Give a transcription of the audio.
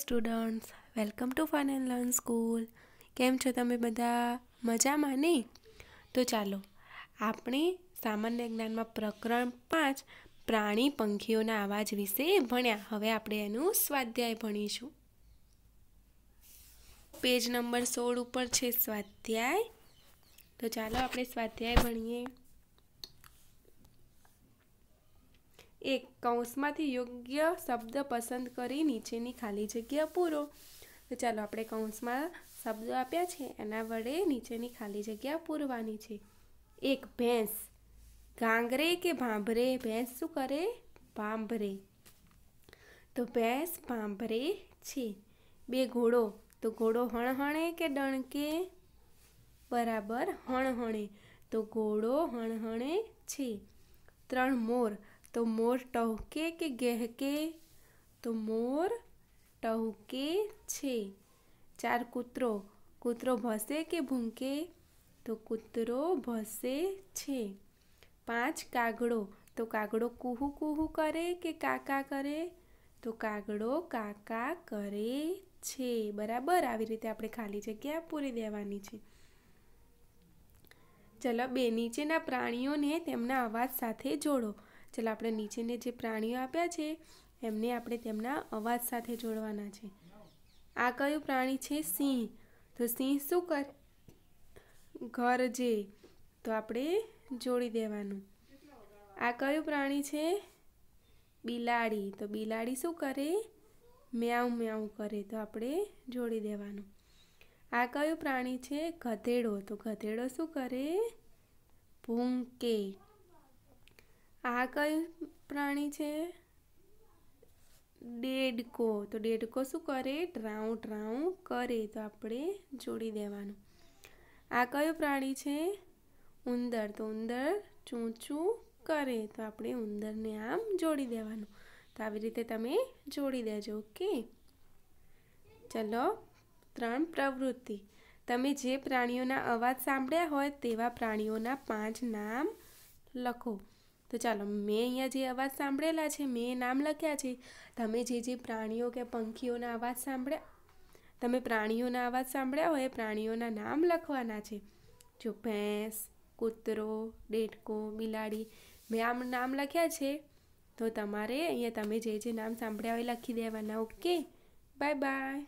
students welcome to fun and learn school કેમ છો તમે બધા મજામાં ને તો ચાલો આપણે સામાન્ય જ્ઞાનમાં પ્રકરણ પાંચ પ્રાણી પંખીઓના અવાજ વિશે ભણ્યા હવે આપણે એનું સ્વાધ્યાય ભણીશું પેજ નંબર સોળ ઉપર છે સ્વાધ્યાય તો ચાલો આપણે સ્વાધ્યાય ભણીએ એક કૌંસમાંથી યોગ્ય શબ્દ પસંદ કરી નીચેની ખાલી જગ્યા પૂરો તો ચાલો આપણે કૌંસમાં શબ્દો આપ્યા છે એના વડે નીચેની ખાલી જગ્યા પૂરવાની છે એક ભેંસ ગાંગરે કે ભાંભરે ભેંસ શું કરે ભાંભરે તો ભેંસ ભાંભરે છે બે ઘોડો તો ઘોડો હણહણે કે ડણકે બરાબર હણહણે તો ઘોડો હણહણે છે ત્રણ મોર તો મોર ટહુકે કે ગહેકે તો મોર ટહુકે છે ચાર કૂતરો કૂતરો ભસે કે ભૂંકે તો કૂતરો ભસે છે પાંચ કાગડો તો કાગડો કુહુ કુહુ કરે કે કાકા કરે તો કાગડો કાકા કરે છે બરાબર આવી રીતે આપણે ખાલી જગ્યા પૂરી દેવાની છે ચલો બે નીચેના પ્રાણીઓને તેમના અવાજ સાથે જોડો ચાલો આપણે નીચેને જે પ્રાણીઓ આપ્યા છે એમને આપણે તેમના અવાજ સાથે જોડવાના છે આ કયું પ્રાણી છે સિંહ તો સિંહ શું કરે ઘર જે તો આપણે જોડી દેવાનું આ કયું પ્રાણી છે બિલાડી તો બિલાડી શું કરે મ્યાઉ મ્યાઉ કરે તો આપણે જોડી દેવાનું આ કયું પ્રાણી છે ગધેડો તો ગધેડો શું કરે ભૂંકે આ કયું પ્રાણી છે ડેડકો તો ડેડકો શું કરે ડ્રાઉં ડ્રાઉં કરે તો આપણે જોડી દેવાનું આ કયો પ્રાણી છે ઉંદર તો ઉંદર ચૂંચું કરે તો આપણે ઉંદરને આમ જોડી દેવાનું તો આવી રીતે તમે જોડી દેજો ઓકે ચલો ત્રણ પ્રવૃત્તિ તમે જે પ્રાણીઓના અવાજ સાંભળ્યા હોય તેવા પ્રાણીઓના પાંચ નામ લખો તો ચાલો મેં અહીંયા જે અવાજ સાંભળેલા છે મેં નામ લખ્યા છે તમે જે જે પ્રાણીઓ કે પંખીઓના અવાજ સાંભળ્યા તમે પ્રાણીઓના અવાજ સાંભળ્યા હોય એ પ્રાણીઓના નામ લખવાના છે જો ભેંસ કૂતરો ડેટકો બિલાડી મેં આમ નામ લખ્યા છે તો તમારે અહીંયા તમે જે જે નામ સાંભળ્યા હોય લખી દેવાના ઓકે બાય બાય